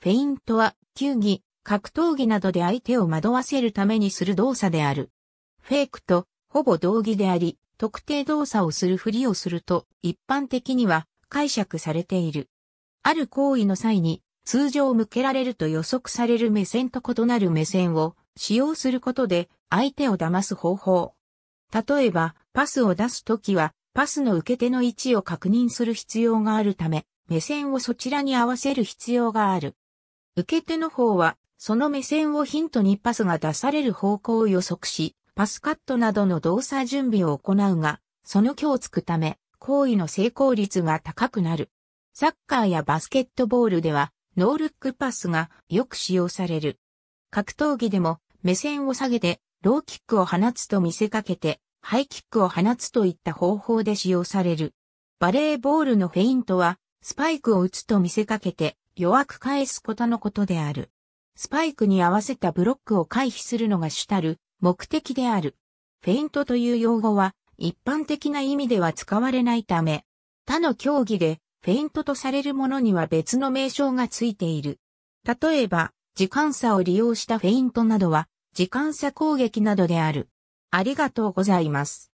フェイントは、球技、格闘技などで相手を惑わせるためにする動作である。フェイクと、ほぼ同義であり、特定動作をするふりをすると、一般的には、解釈されている。ある行為の際に、通常向けられると予測される目線と異なる目線を使用することで相手を騙す方法。例えば、パスを出すときは、パスの受け手の位置を確認する必要があるため、目線をそちらに合わせる必要がある。受け手の方は、その目線をヒントにパスが出される方向を予測し、パスカットなどの動作準備を行うが、その虚をつくため、行為の成功率が高くなる。サッカーやバスケットボールでは、ノールックパスがよく使用される。格闘技でも、目線を下げて、ローキックを放つと見せかけて、ハイキックを放つといった方法で使用される。バレーボールのフェイントは、スパイクを打つと見せかけて、弱く返すことのことである。スパイクに合わせたブロックを回避するのが主たる目的である。フェイントという用語は一般的な意味では使われないため、他の競技でフェイントとされるものには別の名称がついている。例えば、時間差を利用したフェイントなどは、時間差攻撃などである。ありがとうございます。